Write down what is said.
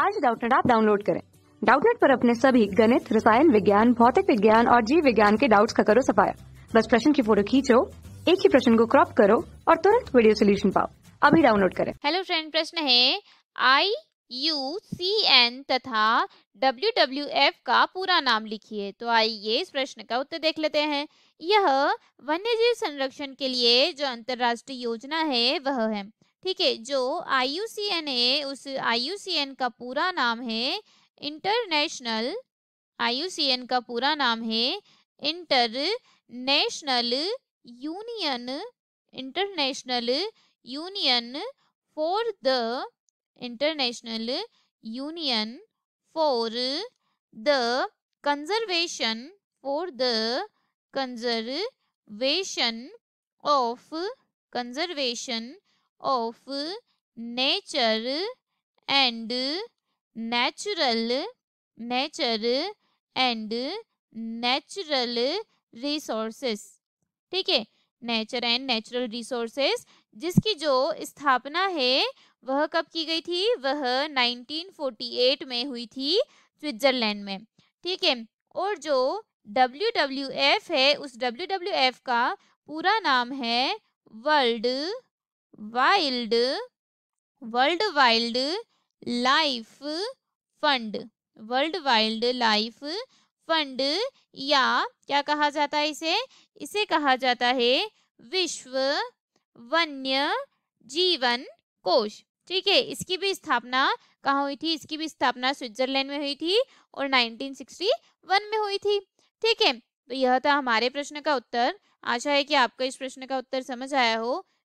आज डाउटनेट आप डाउनलोड करें डाउटनेट पर अपने सभी गणित रसायन विज्ञान भौतिक विज्ञान और जीव विज्ञान के डाउट्स का करो सफाया बस प्रश्न की फोटो खींचो एक ही प्रश्न को क्रॉप करो और तुरंत वीडियो सोल्यूशन पाओ अभी डाउनलोड करें हेलो फ्रेंड प्रश्न है आई यू सी एन तथा डब्ल्यू डब्ल्यू एफ का पूरा नाम लिखिए तो आइए इस प्रश्न का उत्तर देख लेते हैं यह वन्यजीव संरक्षण के लिए जो अंतरराष्ट्रीय योजना है वह है ठीक है जो आई यू सी एन है उस आई यू सी एन का पूरा नाम है international I U C N का पूरा नाम है international union international union for the international union for the conservation for the conservation of conservation of nature and natural nature and natural resources ठीक है नेचर एंड नेचुरल रिसोर्सेज जिसकी जो स्थापना है वह कब की गई थी वह 1948 में हुई थी स्विट्जरलैंड में ठीक है और जो डब्ल्यू है उस डब्ल्यू का पूरा नाम है world wild world wild life fund world wild life fund या क्या कहा जाता है इसे इसे कहा जाता है विश्व वन्य जीवन कोष ठीक है इसकी भी स्थापना कहाँ हुई थी इसकी भी स्थापना स्विट्जरलैंड में हुई थी और 1961 में हुई थी ठीक है तो यह था हमारे प्रश्न का उत्तर आशा है कि आपको इस प्रश्न का उत्तर समझ आया हो